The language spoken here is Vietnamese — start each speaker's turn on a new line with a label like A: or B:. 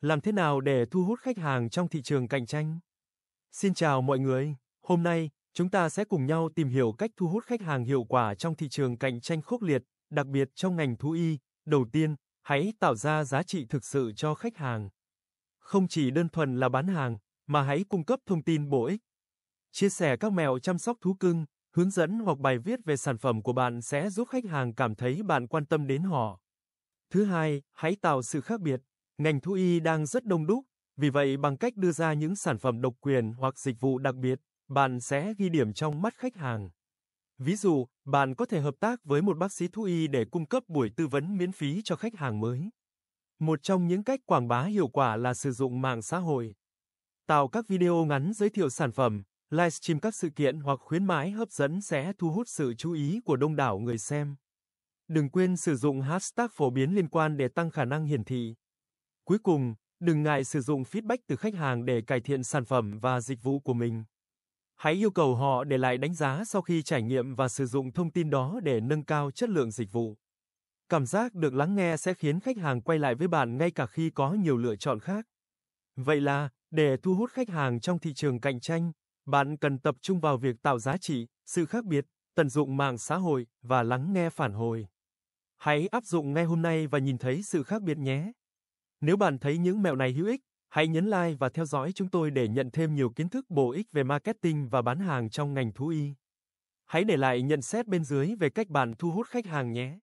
A: Làm thế nào để thu hút khách hàng trong thị trường cạnh tranh? Xin chào mọi người, hôm nay chúng ta sẽ cùng nhau tìm hiểu cách thu hút khách hàng hiệu quả trong thị trường cạnh tranh khốc liệt, đặc biệt trong ngành thú y. Đầu tiên, hãy tạo ra giá trị thực sự cho khách hàng. Không chỉ đơn thuần là bán hàng, mà hãy cung cấp thông tin bổ ích. Chia sẻ các mẹo chăm sóc thú cưng, hướng dẫn hoặc bài viết về sản phẩm của bạn sẽ giúp khách hàng cảm thấy bạn quan tâm đến họ. Thứ hai, hãy tạo sự khác biệt. Ngành thú y đang rất đông đúc, vì vậy bằng cách đưa ra những sản phẩm độc quyền hoặc dịch vụ đặc biệt, bạn sẽ ghi điểm trong mắt khách hàng. Ví dụ, bạn có thể hợp tác với một bác sĩ thú y để cung cấp buổi tư vấn miễn phí cho khách hàng mới. Một trong những cách quảng bá hiệu quả là sử dụng mạng xã hội. Tạo các video ngắn giới thiệu sản phẩm, livestream các sự kiện hoặc khuyến mãi hấp dẫn sẽ thu hút sự chú ý của đông đảo người xem. Đừng quên sử dụng hashtag phổ biến liên quan để tăng khả năng hiển thị. Cuối cùng, đừng ngại sử dụng feedback từ khách hàng để cải thiện sản phẩm và dịch vụ của mình. Hãy yêu cầu họ để lại đánh giá sau khi trải nghiệm và sử dụng thông tin đó để nâng cao chất lượng dịch vụ. Cảm giác được lắng nghe sẽ khiến khách hàng quay lại với bạn ngay cả khi có nhiều lựa chọn khác. Vậy là, để thu hút khách hàng trong thị trường cạnh tranh, bạn cần tập trung vào việc tạo giá trị, sự khác biệt, tận dụng mạng xã hội và lắng nghe phản hồi. Hãy áp dụng ngay hôm nay và nhìn thấy sự khác biệt nhé. Nếu bạn thấy những mẹo này hữu ích, hãy nhấn like và theo dõi chúng tôi để nhận thêm nhiều kiến thức bổ ích về marketing và bán hàng trong ngành thú y. Hãy để lại nhận xét bên dưới về cách bạn thu hút khách hàng nhé.